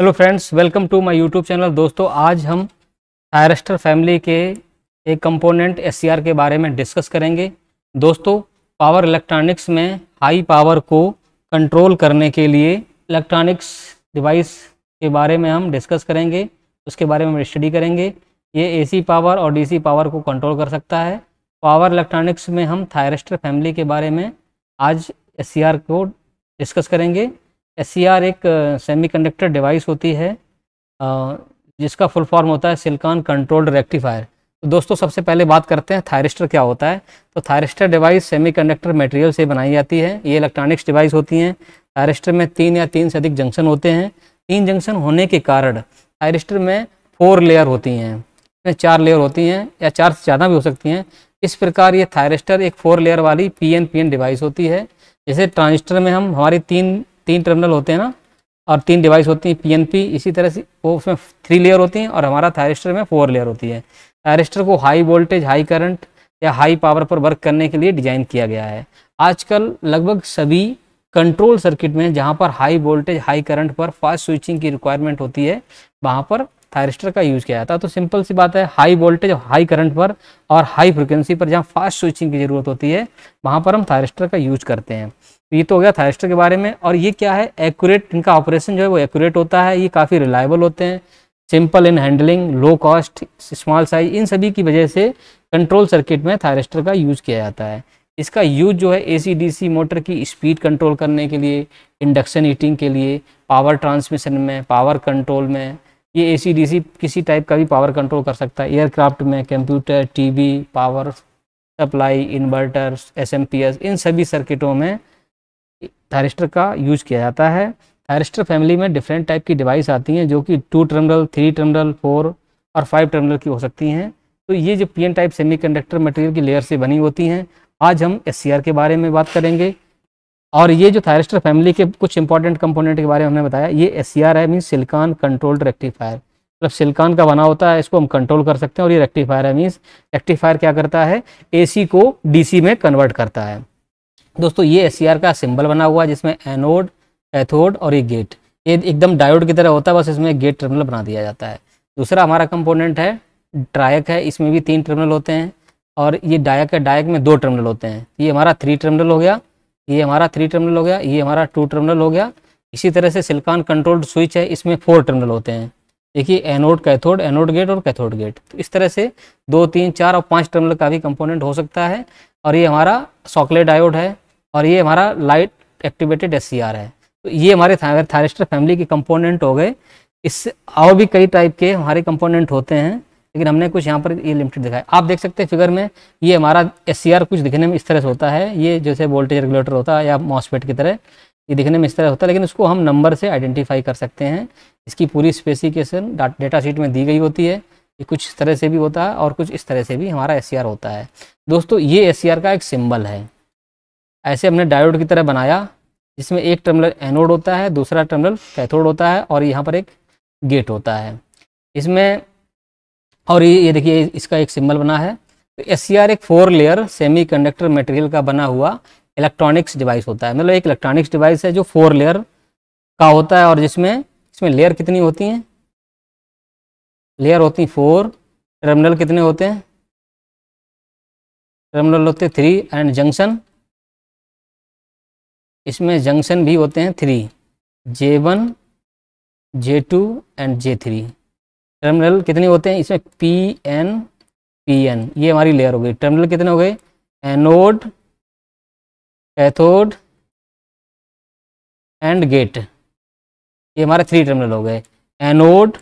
hello friends welcome to my YouTube channel दोस्तों आज हम थायरस्टर फैमिली के एक कंपोनेंट एस के बारे में डिस्कस करेंगे दोस्तों पावर इलेक्ट्रॉनिक्स में हाई पावर को कंट्रोल करने के लिए इलेक्ट्रॉनिक्स डिवाइस के बारे में हम डिस्कस करेंगे उसके बारे में हम स्टडी करेंगे ये एसी पावर और डी पावर को कंट्रोल कर सकता है पावर इलेक्ट्रॉनिक्स में हम थायरेस्टर फैमिली के बारे में आज एस को डिस्कस करेंगे एस e एक सेमीकंडक्टर डिवाइस होती है जिसका फुल फॉर्म होता है सिलिकॉन कंट्रोल्ड रेक्टिफायर तो दोस्तों सबसे पहले बात करते हैं थायरिस्टर क्या होता है तो थायरिस्टर डिवाइस सेमीकंडक्टर मटेरियल से बनाई जाती है ये इलेक्ट्रॉनिक्स डिवाइस होती हैं थायरिस्टर में तीन या तीन से अधिक जंक्शन होते हैं तीन जंक्शन होने के कारण थायरिस्टर में फोर लेयर होती हैं इसमें चार लेयर होती हैं या चार से ज़्यादा भी हो सकती हैं इस प्रकार ये थायरिस्टर एक फोर लेयर वाली P N P N device होती है जैसे ट्रांजिस्टर में हम हमारी तीन तीन टर्मिनल होते हैं ना और तीन डिवाइस होती हैं पीएनपी इसी तरह से वो उसमें थ्री लेयर होती हैं और हमारा थायरिस्टर में फोर लेयर होती है थायरिस्टर को हाई वोल्टेज हाई करंट या हाई पावर पर वर्क करने के लिए डिजाइन किया गया है आजकल लगभग सभी कंट्रोल सर्किट में जहाँ पर हाई वोल्टेज हाई करंट पर फास्ट स्विचिंग की रिक्वायरमेंट होती है वहाँ पर थायरिस्टर का यूज़ किया जाता है तो सिंपल सी बात है हाई वोल्टेज हाई करंट पर और हाई फ्रिक्वेंसी पर जहाँ फास्ट स्विचिंग की ज़रूरत होती है वहाँ पर हम थायरिस्टर का यूज करते हैं तो ये तो हो गया थायस्टर के बारे में और ये क्या है एक्यूरेट इनका ऑपरेशन जो है वो एक्यूरेट होता है ये काफ़ी रिलायबल होते हैं simple in handling low cost small size इन सभी की वजह से कंट्रोल सर्किट में थायरेस्टर का यूज़ किया जाता है इसका यूज जो है एसीडीसी मोटर की स्पीड कंट्रोल करने के लिए इंडक्शन हीटिंग के लिए पावर ट्रांसमिशन में पावर कंट्रोल में ये एसीडीसी किसी टाइप का भी पावर कंट्रोल कर सकता है एयरक्राफ्ट में computer TV power supply inverters SMPS इन सभी सर्किटों में थायरिस्टर का यूज किया जाता है थायरिस्टर फैमिली में डिफरेंट टाइप की डिवाइस आती हैं जो कि two terminal three terminal four और फाइव टर्मिनल की हो सकती हैं तो ये जो P N type semiconductor material की लेयर से बनी होती हैं आज हम एस के बारे में बात करेंगे और ये जो थायरिस्टर फैमिली के कुछ इंपॉर्टेंट कंपोनेंट के बारे में हमने बताया ये एस सी आर है मीन सिल्कान कंट्रोल्ड रेक्टिफायर मतलब सिल्कान का बना होता है इसको हम कंट्रोल कर सकते हैं और ये रेक्टिफायर है मीन्स रेक्टिफायर क्या करता है एसी को डीसी में कन्वर्ट करता है दोस्तों ये एस e का सिंबल बना हुआ है जिसमें एनोड एथोड और ये गेट ये एकदम डायोड की तरह होता है बस इसमें गेट टर्मिनल बना दिया जाता है दूसरा हमारा कंपोनेंट है ट्रायक है इसमें भी तीन टर्मिनल होते हैं और ये डायक है डायक में दो टर्मिनल होते हैं ये हमारा थ्री टर्मिनल हो गया ये हमारा थ्री टर्मिनल हो गया ये हमारा टू टर्मिनल हो गया इसी तरह से सिल्कान कंट्रोल्ड स्विच है इसमें फोर टर्मिनल होते हैं देखिए एनोड कैथोड एनोड गेट और कैथोड गेट तो इस तरह से दो तीन चार और पाँच टर्मिनल का भी कंपोनेंट हो सकता है और ये हमारा सॉकलेट डायोड है और ये हमारा लाइट एक्टिवेटेड एस है तो ये हमारे थायरेस्टर फैमिली के कंपोनेंट हो गए इससे और भी कई टाइप के हमारे कंपोनेंट होते हैं लेकिन हमने कुछ यहाँ पर ये लिमिटेड दिखाया आप देख सकते हैं फिगर में ये हमारा एस कुछ दिखने में इस तरह से होता है ये जैसे वोल्टेज रेगुलेटर होता है या मॉसपेट की तरह ये दिखने में इस तरह होता है लेकिन उसको हम नंबर से आइडेंटिफाई कर सकते हैं इसकी पूरी स्पेसिफिकेशन डेटा शीट में दी गई होती है ये कुछ इस तरह से भी होता है और कुछ इस तरह से भी हमारा एस होता है दोस्तों ये एस का एक सिंबल है ऐसे हमने डायोड की तरह बनाया जिसमें एक टर्मिनल एनोड होता है दूसरा टर्मिनल कैथोड होता है और यहाँ पर एक गेट होता है इसमें और ये ये देखिए इसका एक सिंबल बना है तो एस एक four layer semiconductor material का बना हुआ इलेक्ट्रॉनिक्स डिवाइस होता है मतलब एक इलेक्ट्रॉनिक्स डिवाइस है जो फोर लेयर का होता है और जिसमें इसमें लेयर कितनी होती हैं लेयर होती हैं फोर टर्मिनल कितने होते हैं टर्मिनल होते थ्री एंड जंक्शन इसमें जंक्शन भी होते हैं three J one J two and J three terminal कितने होते हैं इसमें पी एन पी एन ये हमारी लेयर हो गई टर्मिनल कितने हो गए एनोड कैथोड एंड गेट ये हमारे थ्री टर्मिनल हो गए एनोड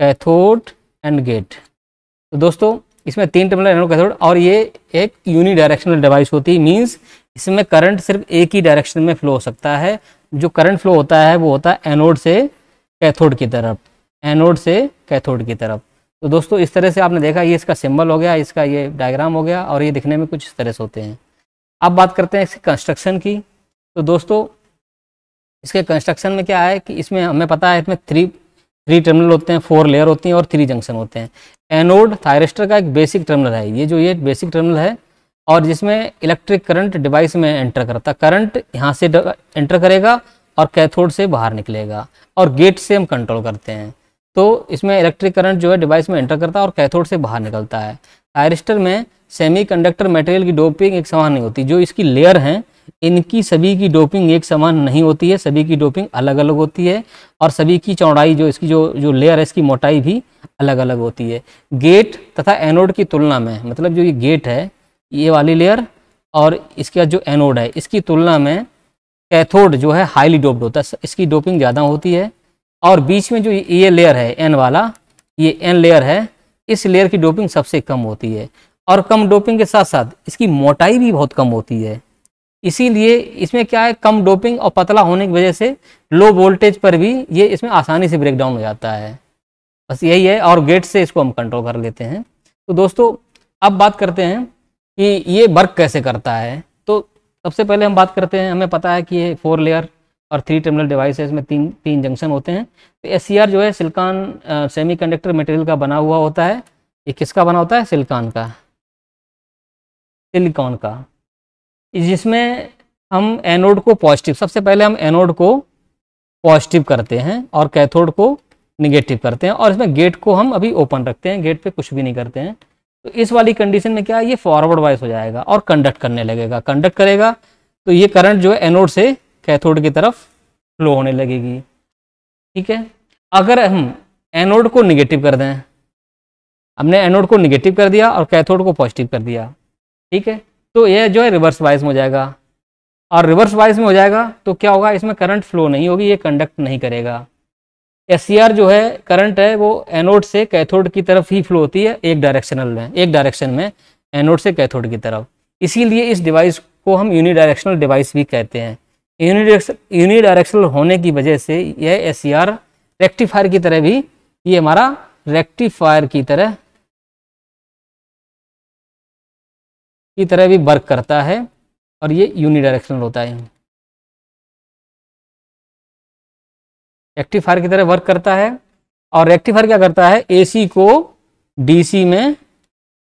कैथोड एंड गेट तो दोस्तों इसमें तीन टर्मिनल एनोड कैथोड और ये एक यूनिडायरेक्शनल डिवाइस होती है मीन्स इसमें करंट सिर्फ एक ही डायरेक्शन में फ्लो हो सकता है जो करंट फ्लो होता है वो होता है एनोड से कैथोड की तरफ एनोड से कैथोड की तरफ तो दोस्तों इस तरह से आपने देखा ये इसका सिंबल हो गया इसका ये डायग्राम हो गया और ये दिखने में कुछ इस तरह से होते हैं अब बात करते हैं इसके कंस्ट्रक्शन की तो दोस्तों इसके कंस्ट्रक्शन में क्या है कि इसमें हमें पता है इसमें थ्री थ्री टर्मिनल होते हैं फोर लेयर होती हैं और थ्री जंक्शन होते हैं एनोड थायरेस्टर का एक बेसिक टर्मिनल है ये जो ये बेसिक टर्मिनल है और जिसमें इलेक्ट्रिक करंट डिवाइस में एंटर करता करंट यहाँ से एंटर करेगा और कैथोड से बाहर निकलेगा और गेट से हम कंट्रोल करते हैं तो इसमें इलेक्ट्रिक करंट जो है डिवाइस में एंटर करता है और कैथोड से बाहर निकलता है आयरिस्टर में सेमीकंडक्टर मटेरियल की डोपिंग एक समान नहीं होती जो इसकी लेयर हैं इनकी सभी की डोपिंग एक समान नहीं होती है सभी की डोपिंग अलग अलग होती है और सभी की चौड़ाई जो इसकी जो जो लेयर है इसकी मोटाई भी अलग अलग होती है गेट तथा एनोड की तुलना में मतलब जो ये गेट है ये वाली लेयर और इसके बाद जो एनोड है इसकी तुलना में कैथोड जो है हाईली डोप्ड होता है इसकी डोपिंग ज़्यादा होती है और बीच में जो ये लेयर है एन वाला ये एन लेयर है इस लेयर की डोपिंग सबसे कम होती है और कम डोपिंग के साथ साथ इसकी मोटाई भी बहुत कम होती है इसीलिए इसमें क्या है कम डोपिंग और पतला होने की वजह से लो वोल्टेज पर भी ये इसमें आसानी से ब्रेक डाउन हो जाता है बस यही है और गेट से इसको हम कंट्रोल कर लेते हैं तो दोस्तों अब बात करते हैं कि ये वर्क कैसे करता है तो सबसे पहले हम बात करते हैं हमें पता है कि ये फोर लेयर और थ्री टर्मिनल डिवाइस है इसमें तीन तीन जंक्शन होते हैं तो एस जो है सिल्कान सेमी कंडक्टर मटेरियल का बना हुआ होता है ये किसका बना होता है सिल्कान का सिलिकॉन का जिसमें हम एनोड को पॉजिटिव सबसे पहले हम एनोड को पॉजिटिव करते हैं और कैथोड को निगेटिव करते हैं और इसमें गेट को हम अभी ओपन रखते हैं गेट पे कुछ भी नहीं करते हैं तो इस वाली कंडीशन में क्या है ये फॉरवर्ड वाइज हो जाएगा और कंडक्ट करने लगेगा कंडक्ट करेगा तो ये करंट जो है एनोड से कैथोड की तरफ फ्लो होने लगेगी ठीक है अगर हम एनोड को निगेटिव कर दें हमने एनोड को निगेटिव कर दिया और कैथोड को पॉजिटिव कर दिया ठीक है तो यह जो है रिवर्स वाइज में हो जाएगा और रिवर्स वाइज में हो जाएगा तो क्या होगा इसमें करंट फ्लो नहीं होगी ये कंडक्ट नहीं करेगा एस e जो है करंट है वो एनोड से कैथोड की तरफ ही फ्लो होती है एक डायरेक्शनल में एक डायरेक्शन में एनोड से कैथोड की तरफ इसीलिए इस डिवाइस को हम यूनिडायरेक्शनल डिवाइस भी कहते हैं यूनिडायरेक्शनल होने की वजह से यह एस रेक्टिफायर e की तरह भी ये हमारा रेक्टिफायर की तरह की तरह भी वर्क करता है और ये यूनिडायरेक्शनल होता है एक्टिफायर की तरह वर्क करता है और रेक्टिफायर क्या करता है एसी को डीसी में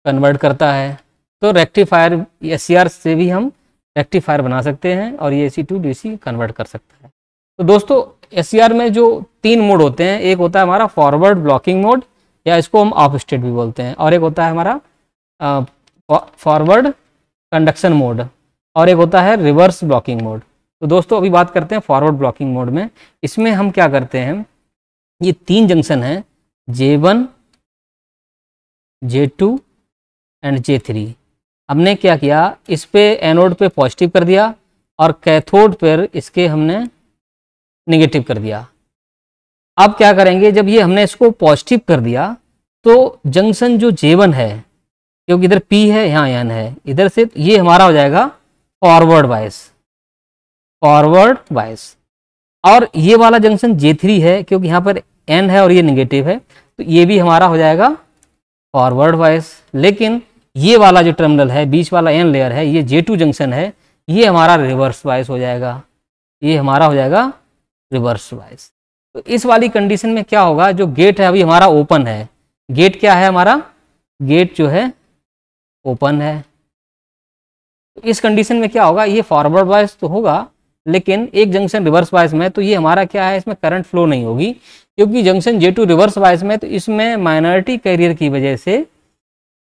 कन्वर्ट करता है तो रेक्टिफायर एस से भी हम रेक्टिफायर बना सकते हैं और ये सी टू डी कन्वर्ट कर सकता है तो दोस्तों एस में जो तीन मोड होते हैं एक होता है हमारा फॉरवर्ड ब्लॉकिंग मोड या इसको हम ऑफ स्टेट भी बोलते हैं और एक होता है हमारा फॉरवर्ड कंडक्शन मोड और एक होता है रिवर्स ब्लॉकिंग मोड तो दोस्तों अभी बात करते हैं फॉरवर्ड ब्लॉकिंग मोड में इसमें हम क्या करते हैं ये तीन जंक्शन हैं J one J two and J three हमने क्या किया इस पे एनोड पे पॉजिटिव कर दिया और कैथोड पर इसके हमने नेगेटिव कर दिया अब क्या करेंगे जब ये हमने इसको पॉजिटिव कर दिया तो जंक्शन जो जे वन है क्योंकि इधर पी है यहाँ एन है इधर से ये हमारा हो जाएगा फॉरवर्ड वाइज फॉरवर्ड वाइज और ये वाला जंक्शन जे थ्री है क्योंकि यहाँ पर एन है और ये निगेटिव है तो ये भी हमारा हो जाएगा फॉरवर्ड वाइज लेकिन ये वाला जो टर्मिनल है बीच वाला एन लेयर है ये जे टू जंक्शन है ये हमारा रिवर्स वाइज हो जाएगा ये हमारा हो जाएगा रिवर्स वाइज तो इस वाली कंडीशन में क्या होगा जो गेट है अभी हमारा ओपन है गेट क्या है हमारा गेट जो है ओपन है तो इस कंडीशन में क्या होगा ये फॉरवर्ड वाइज तो होगा लेकिन एक जंक्शन रिवर्स वाइज में तो ये हमारा क्या है इसमें करंट फ्लो नहीं होगी क्योंकि junction J two reverse wise में तो इसमें माइनॉरिटी कैरियर की वजह से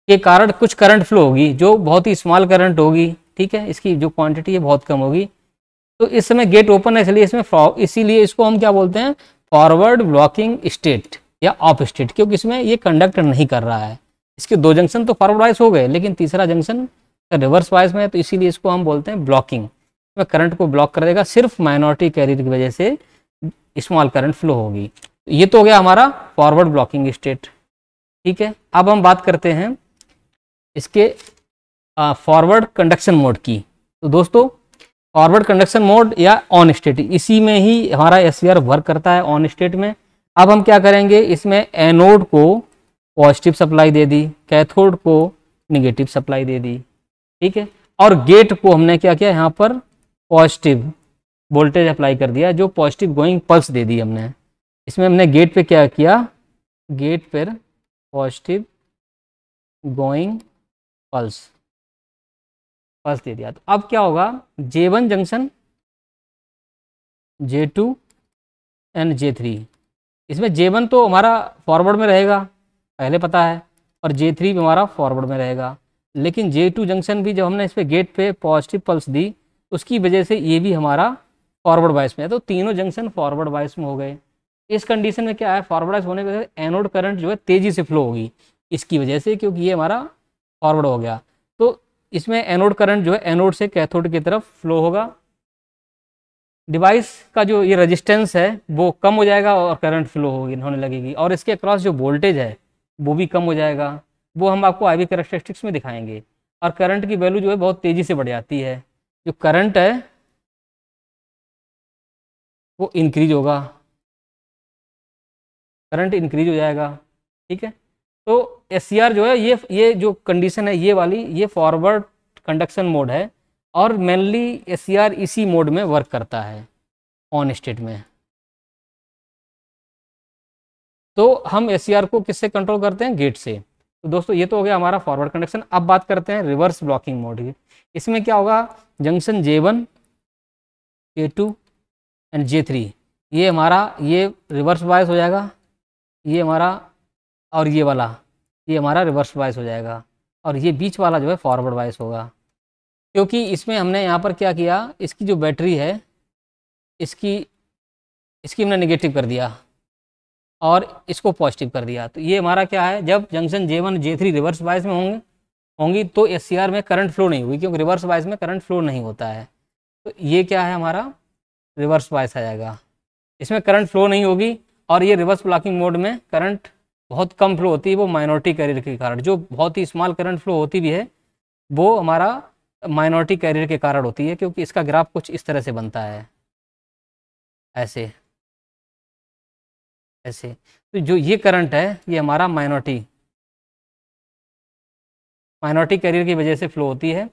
के कारण कुछ करंट फ्लो होगी जो बहुत ही स्मॉल करंट होगी ठीक है इसकी जो क्वांटिटी है बहुत कम होगी तो इस समय गेट ओपन है इसलिए इसमें इसीलिए इसको हम क्या बोलते हैं फॉरवर्ड ब्लॉकिंग स्टेट या ऑफ स्टेट क्योंकि इसमें ये कंडक्ट नहीं कर रहा है इसके दो जंक्शन तो फॉरवर्ड वाइज हो गए लेकिन तीसरा जंक्शन रिवर्स वाइज में है तो इसीलिए इसको हम बोलते हैं ब्लॉकिंग वह तो करंट को ब्लॉक कर देगा सिर्फ माइनॉरिटी कैरियर की वजह से स्मॉल करंट फ्लो होगी तो ये तो हो गया हमारा फॉरवर्ड ब्लॉकिंग स्टेट ठीक है अब हम बात करते हैं इसके फॉरवर्ड कंडक्शन मोड की तो दोस्तों फॉरवर्ड कंडक्शन मोड या ऑन स्टेट इसी में ही हमारा एस वर्क करता है ऑन स्टेट में अब हम क्या करेंगे इसमें एनोड को पॉजिटिव सप्लाई दे दी कैथोड को निगेटिव सप्लाई दे दी ठीक है और गेट को हमने क्या किया यहाँ पर पॉजिटिव वोल्टेज अप्लाई कर दिया जो पॉजिटिव गोइंग पल्स दे दी हमने इसमें हमने गेट पे क्या किया गेट पर पॉजिटिव गोइंग पल्स पल्स दे दिया तो अब क्या होगा J one junction J two and J three इसमें जे वन तो हमारा फॉरवर्ड में रहेगा पहले पता है और जे थ्री भी हमारा फॉरवर्ड में रहेगा लेकिन जे टू जंक्शन भी जब हमने इस पर गेट पे पॉजिटिव पल्स दी उसकी वजह से ये भी हमारा फॉरवर्ड बायस में है तो तीनों जंक्शन फॉरवर्ड बायस में हो गए इस कंडीशन में क्या है फॉरवर्ड बायस होने की वजह से एनोड करंट जो है तेज़ी से फ्लो होगी इसकी वजह से क्योंकि ये हमारा फॉरवर्ड हो गया तो इसमें एनोड करंट जो है एनोड से कैथोड की तरफ फ्लो होगा डिवाइस का जो ये रजिस्टेंस है वो कम हो जाएगा और करंट फ्लो होगी होने लगेगी और इसके अक्रॉस जो वोल्टेज है वो भी कम हो जाएगा वो हम आपको आई वी करेक्टरिस्टिक्स में दिखाएंगे और करंट की वैल्यू जो है बहुत तेज़ी से बढ़ जाती है जो करंट है वो इंक्रीज होगा करंट इंक्रीज हो जाएगा ठीक है तो एस जो है ये ये जो कंडीशन है ये वाली ये फॉरवर्ड कंडक्शन मोड है और मेनली एस इसी मोड में वर्क करता है ऑन स्टेट में तो हम एस को किससे कंट्रोल करते हैं गेट से तो दोस्तों ये तो हो गया हमारा फॉरवर्ड कंडक्शन अब बात करते हैं रिवर्स ब्लॉकिंग मोड की इसमें क्या होगा junction J one A two and J three ये हमारा ये रिवर्स बायस हो जाएगा ये हमारा और ये वाला ये हमारा रिवर्स बायस हो जाएगा और ये बीच वाला जो है फॉरवर्ड बायस होगा क्योंकि इसमें हमने यहाँ पर क्या किया इसकी जो बैटरी है इसकी इसकी हमने निगेटिव कर दिया और इसको पॉजिटिव कर दिया तो ये हमारा क्या है जब junction J one J three reverse wise में होंगे होंगी तो एस में करंट फ्लो नहीं हुई क्योंकि रिवर्स वाइज में करंट फ्लो नहीं होता है तो ये क्या है हमारा रिवर्स वाइज आ जाएगा इसमें करंट फ्लो नहीं होगी और ये रिवर्स ब्लॉकिंग मोड में करंट बहुत कम फ्लो होती है वो माइनॉरिटी कैरियर के कारण जो बहुत ही स्मॉल करंट फ्लो होती भी है वो हमारा माइनॉरिटी कैरियर के कारण होती है क्योंकि इसका ग्राफ कुछ इस तरह से बनता है ऐसे ऐसे तो जो ये करंट है ये हमारा माइनॉरिटी माइनॉरिटी कैरियर की वजह से फ्लो होती है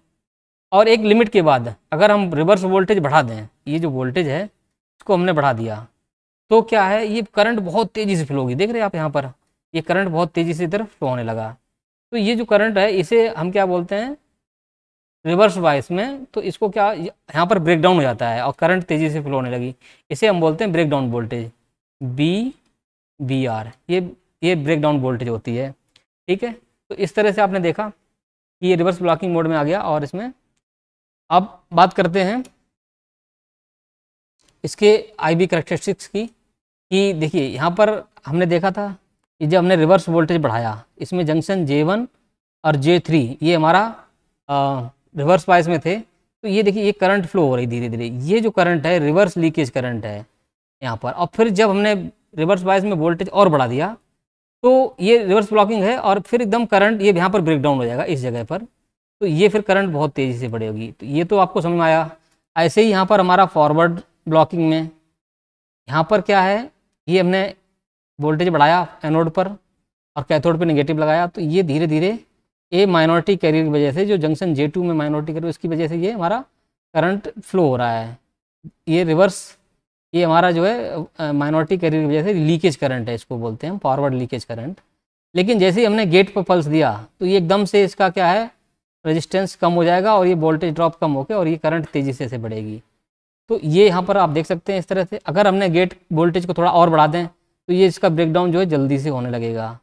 और एक लिमिट के बाद अगर हम रिवर्स वोल्टेज बढ़ा दें ये जो वोल्टेज है इसको हमने बढ़ा दिया तो क्या है ये करंट बहुत तेज़ी से फ्लो होगी देख रहे हैं आप यहाँ पर ये करंट बहुत तेज़ी से इधर फ्लो होने लगा तो ये जो करंट है इसे हम क्या बोलते हैं रिवर्स वाइस में तो इसको क्या यहाँ पर ब्रेकडाउन हो जाता है और करंट तेज़ी से फ्लो होने लगी इसे हम बोलते हैं breakdown voltage B B R ये ये ब्रेक डाउन वोल्टेज होती है ठीक है तो इस तरह से आपने देखा कि ये रिवर्स ब्लॉकिंग मोड में आ गया और इसमें अब बात करते हैं इसके आई बी करेक्टरिस्टिक्स की कि देखिए यहाँ पर हमने देखा था कि जब हमने रिवर्स वोल्टेज बढ़ाया इसमें जंक्शन जे वन और जे थ्री ये हमारा आ, रिवर्स वाइज में थे तो ये देखिए ये करंट फ्लो हो रही धीरे धीरे ये जो करंट है रिवर्स लीकेज करंट है यहाँ पर और फिर जब हमने रिवर्स बायस में वोल्टेज और बढ़ा दिया तो ये रिवर्स ब्लॉकिंग है और फिर एकदम करंट ये यहाँ पर ब्रेक डाउन हो जाएगा इस जगह पर तो ये फिर करंट बहुत तेज़ी से बढ़ेगी तो ये तो आपको समझ में आया ऐसे ही यहाँ पर हमारा फॉरवर्ड ब्लॉकिंग में यहाँ पर क्या है ये हमने वोल्टेज बढ़ाया एनोड पर और कैथोड पर निगेटिव लगाया तो ये धीरे धीरे ए माइनॉरिटी कैरियर की वजह से जो जंक्शन जे टू में माइनॉरिटी कैरियर उसकी वजह से ये हमारा करंट फ्लो हो रहा है ये रिवर्स ये हमारा जो है माइनॉरिटी कैरियर की वजह से लीकेज करंट है इसको बोलते हैं हम फॉरवर्ड लीकेज करंट लेकिन जैसे ही हमने गेट पर पल्स दिया तो ये एकदम से इसका क्या है रेजिस्टेंस कम हो जाएगा और ये वोल्टेज ड्रॉप कम होकर और ये करंट तेज़ी से ऐसे बढ़ेगी तो ये यहाँ पर आप देख सकते हैं इस तरह से अगर हमने गेट वोल्टेज को थोड़ा और बढ़ा दें तो ये इसका ब्रेकडाउन जो है जल्दी से होने लगेगा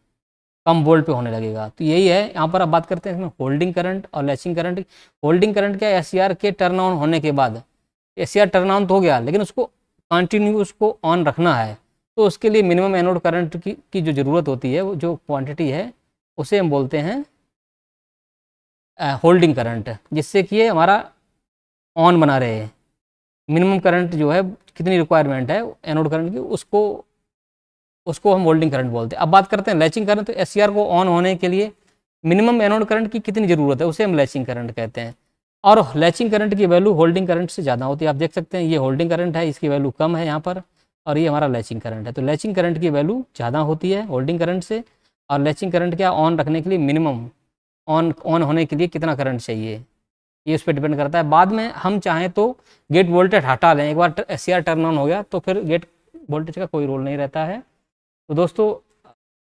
कम वोल्ट पे होने लगेगा तो यही है यहाँ पर आप बात करते हैं इसमें होल्डिंग करंट और लैचिंग करंट होल्डिंग करंट क्या एस e के टर्न ऑन होने के बाद एस टर्न ऑन तो हो गया लेकिन उसको कंटिन्यू उसको ऑन रखना है तो उसके लिए मिनिमम एनोड करंट की, की जो ज़रूरत होती है वो जो क्वांटिटी है उसे हम बोलते हैं होल्डिंग करंट जिससे कि ये हमारा ऑन बना रहे मिनिमम करंट जो है कितनी रिक्वायरमेंट है एनोड करंट की उसको उसको हम होल्डिंग करंट बोलते हैं अब बात करते हैं लैचिंग करंट तो एस को ऑन होने के लिए मिनिमम एनोड करंट की कितनी ज़रूरत है उसे हम लैचिंग करंट कहते हैं और लैचिंग करंट की वैल्यू होल्डिंग करंट से ज़्यादा होती है आप देख सकते हैं ये होल्डिंग करंट है इसकी वैल्यू कम है यहाँ पर और ये हमारा लैचिंग करंट है तो लैचिंग करंट की वैल्यू ज़्यादा होती है होल्डिंग करंट से और लैचिंग करंट क्या ऑन रखने के लिए मिनिमम ऑन ऑन होने के लिए कितना करंट चाहिए ये उस पर डिपेंड करता है बाद में हम चाहें तो गेट वोल्टेज हटा लें एक बार सी आर टर्न ऑन हो गया तो फिर गेट वोल्टेज का कोई रोल नहीं रहता है तो दोस्तों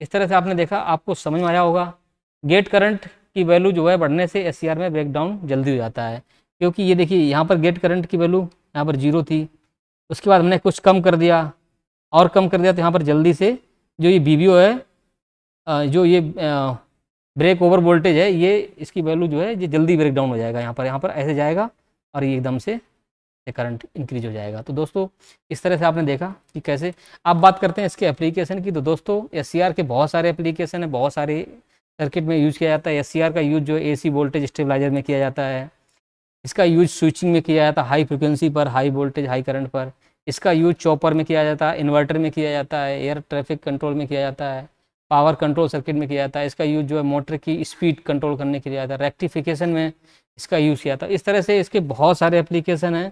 इस तरह से आपने देखा आपको समझ में आया होगा गेट करंट की वैल्यू जो है बढ़ने से एस में ब्रेक डाउन जल्दी हो जाता है क्योंकि ये देखिए यहाँ पर गेट करंट की वैल्यू यहाँ पर जीरो थी उसके बाद हमने कुछ कम कर दिया और कम कर दिया तो यहाँ पर जल्दी से जो ये बी है जो ये ब्रेक ओवर वोल्टेज है ये इसकी वैल्यू जो है ये जल्दी ब्रेक डाउन हो जाएगा यहाँ पर यहाँ पर ऐसे जाएगा और ये एकदम से करंट इंक्रीज हो जाएगा तो दोस्तों इस तरह से आपने देखा कि कैसे आप बात करते हैं इसके एप्लीकेशन की तो दोस्तों एस के बहुत सारे एप्लीकेशन है बहुत सारे सर्किट में यूज किया जाता है एस का यूज जो एसी वोल्टेज स्टेबलाइजर में किया जाता है इसका यूज स्विचिंग में किया जाता है हाई फ्रिक्वेंसी पर हाई वोल्टेज हाई करंट पर इसका यूज चॉपर में किया जाता है इन्वर्टर में किया जाता है एयर ट्रैफिक कंट्रोल में किया जाता है पावर कंट्रोल सर्किट में किया जाता है इसका यूज जो है मोटर की स्पीड कंट्रोल करने के लिए आता है रेक्टिफिकेशन में इसका यूज़ किया जाता है इस तरह से इसके बहुत सारे एप्लीकेशन हैं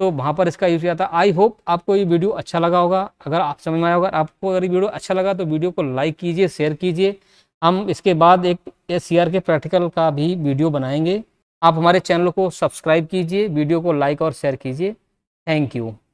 तो वहाँ पर इसका यूज़ किया था आई होप आपको ये वीडियो अच्छा लगा होगा अगर आप समझ में आया होगा आपको अगर ये वीडियो अच्छा लगा तो वीडियो को लाइक कीजिए शेयर कीजिए हम इसके बाद एक एस के प्रैक्टिकल का भी वीडियो बनाएंगे आप हमारे चैनल को सब्सक्राइब कीजिए वीडियो को लाइक और शेयर कीजिए थैंक यू